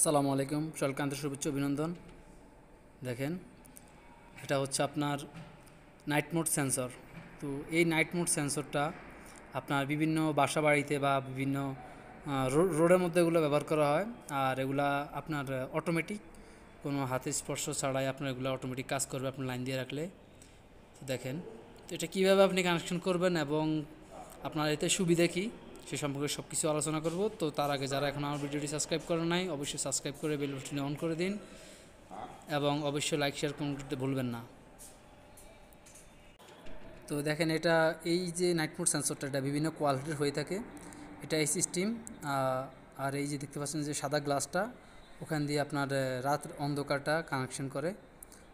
সালামু আলাইকুম সরকান্ত সর্বোচ্চ অভিনন্দন দেখেন এটা হচ্ছে আপনার নাইট মোড সেন্সর তো এই নাইট মোড সেন্সরটা আপনার বিভিন্ন বাসা বাড়িতে বা বিভিন্ন রোডের মধ্যে এগুলো ব্যবহার করা হয় আর এগুলা আপনার অটোমেটিক কোনো হাতে স্পর্শ ছাড়াই আপনার এগুলো অটোমেটিক কাজ করবে আপনার লাইন দিয়ে রাখলে তো দেখেন তো এটা কীভাবে আপনি কানেকশন করবেন এবং আপনার এতে সুবিধা কী সে সম্পর্কে সব কিছু আলোচনা করব তো তার আগে যারা এখন আমার ভিডিওটি সাবস্ক্রাইব করে নাই অবশ্যই সাবস্ক্রাইব করে বেল বাটনটি অন করে দিন এবং অবশ্যই লাইক শেয়ার কমেন্ট করতে ভুলবেন না তো দেখেন এটা এই যে নাইট মোড সেন্সরটা এটা বিভিন্ন কোয়ালিটির হয়ে থাকে এটা এই সিস্টেম আর এই যে দেখতে পাচ্ছেন যে সাদা গ্লাসটা ওখান দিয়ে আপনার রাত অন্ধকারটা কানেকশন করে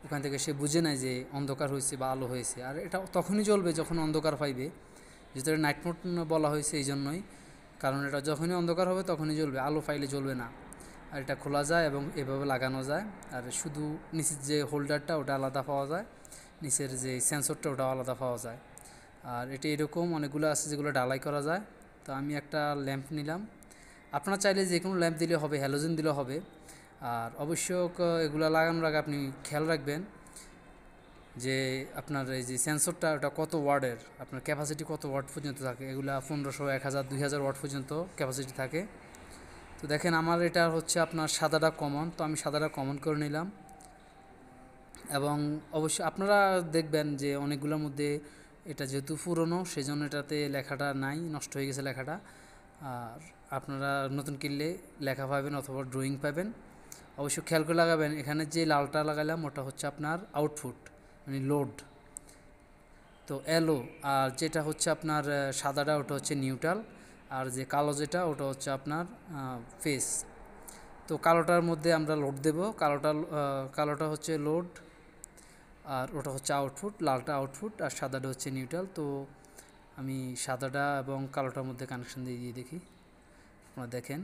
ওখান থেকে সে বুঝে নেয় যে অন্ধকার হয়েছে বা আলো হয়েছে আর এটা তখনই জ্বলবে যখন অন্ধকার পাইবে ভিতরে নাইট মোড বলা হয়েছে এই জন্যই কারণ এটা যখনই অন্ধকার হবে তখনই জ্বলবে আলো ফাইলে জ্বলবে না আর এটা খোলা যায় এবং এভাবে লাগানো যায় আর শুধু নিচের যে হোল্ডারটা ওটা আলাদা পাওয়া যায় নিচের যে সেন্সরটা ওটাও আলাদা পাওয়া যায় আর এটি এরকম অনেকগুলো আছে যেগুলো ডালাই করা যায় তো আমি একটা ল্যাম্প নিলাম আপনার চাইলে যে কোনো ল্যাম্প দিলে হবে হ্যালোজেন দিলে হবে আর অবশ্য এগুলো লাগানোর আগে আপনি খেয়াল রাখবেন যে আপনার এই যে সেন্সরটা ওটা কত ওয়ার্ডের আপনার ক্যাপাসিটি কত ওয়ার্ড পর্যন্ত থাকে এগুলো পনেরোশো এক হাজার দুই হাজার ওয়ার্ড পর্যন্ত ক্যাপাসিটি থাকে তো দেখেন আমার এটা হচ্ছে আপনার সাদাটা কমন তো আমি সাদাটা কমন করে নিলাম এবং অবশ্যই আপনারা দেখবেন যে অনেকগুলোর মধ্যে এটা যেহেতু পুরনো সেই জন্য এটাতে লেখাটা নাই নষ্ট হয়ে গেছে লেখাটা আর আপনারা নতুন কিনলে লেখা পাবেন অথবা ড্রয়িং পাবেন অবশ্যই খেয়াল করে লাগাবেন এখানে যে লালটা লাগালাম ওটা হচ্ছে আপনার আউটফুট মানে লোড তো অ্যালো আর যেটা হচ্ছে আপনার সাদাটা ওটা হচ্ছে নিউট্রাল আর যে কালো যেটা ওটা হচ্ছে আপনার ফেস তো কালোটার মধ্যে আমরা লোড দেব কালোটা কালোটা হচ্ছে লোড আর ওটা হচ্ছে আউটফুট লালটা আউটফুট আর সাদাটা হচ্ছে নিউট্রাল তো আমি সাদাটা এবং কালোটার মধ্যে কানেকশান দিয়ে দিয়ে দেখি আপনারা দেখেন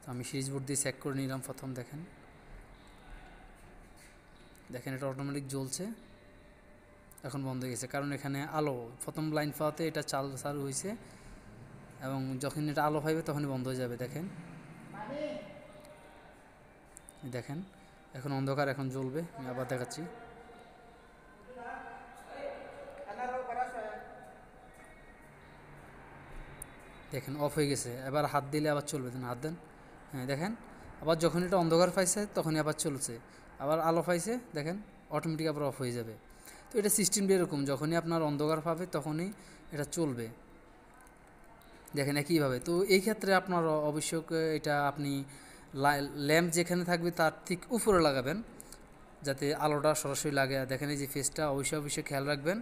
তো আমি সিরিজ বোর্ড দিয়ে চেক করে নিলাম প্রথম দেখেন দেখেন এটা অটোমেটিক জ্বলছে এখন বন্ধ হয়ে গেছে কারণ এখানে আলো প্রথম লাইন পাওয়াতে এটা চাল চালু হয়েছে এবং যখন এটা আলো পাইবে তখনই বন্ধ হয়ে যাবে দেখেন দেখেন এখন অন্ধকার এখন জ্বলবে আবার দেখাচ্ছি দেখেন অফ হয়ে গেছে এবার হাত দিলে আবার চলবে হাত দেন হ্যাঁ দেখেন আবার যখন এটা অন্ধকার পাইছে তখনই আবার চলছে আবার আলো পাইছে দেখেন অটোমেটিক আবার অফ হয়ে যাবে তো এটা সিস্টেমটা এরকম যখনই আপনার অন্ধকার পাবে তখনই এটা চলবে দেখেন একইভাবে তো এই ক্ষেত্রে আপনার অবশ্য এটা আপনি ল্যাম্প যেখানে থাকবে তার ঠিক উপরে লাগাবেন যাতে আলোটা সরাসরি লাগে দেখেন এই যে ফেসটা অবশ্যই অবশ্যই খেয়াল রাখবেন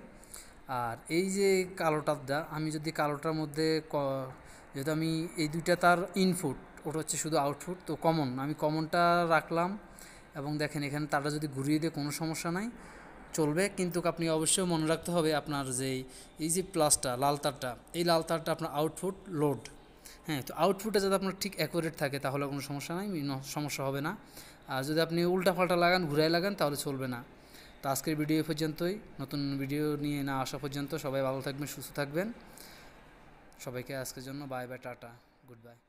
আর এই যে কালোটারটা আমি যদি কালোটার মধ্যে যেহেতু আমি এই দুইটা তার ইনপুট ওটা হচ্ছে শুধু আউটপুট তো কমন আমি কমনটা রাখলাম এবং দেখেন এখানে তারা যদি ঘুরিয়ে দিয়ে কোনো সমস্যা নাই চলবে কিন্তু আপনি অবশ্যই মনে রাখতে হবে আপনার যেই এই যে প্লাসটা লাল তারটা এই লাল তারটা আপনার আউটপুট লোড হ্যাঁ তো আউটপুটে যদি আপনার ঠিক অ্যাকুরেট থাকে তাহলে কোনো সমস্যা নাই সমস্যা হবে না আর যদি আপনি উল্টা লাগান ঘুরাই লাগান তাহলে চলবে না তো আজকের ভিডিও পর্যন্তই নতুন ভিডিও নিয়ে না আসা পর্যন্ত সবাই ভালো থাকবেন সুস্থ থাকবেন সবাইকে আজকের জন্য bye bye ta ta good by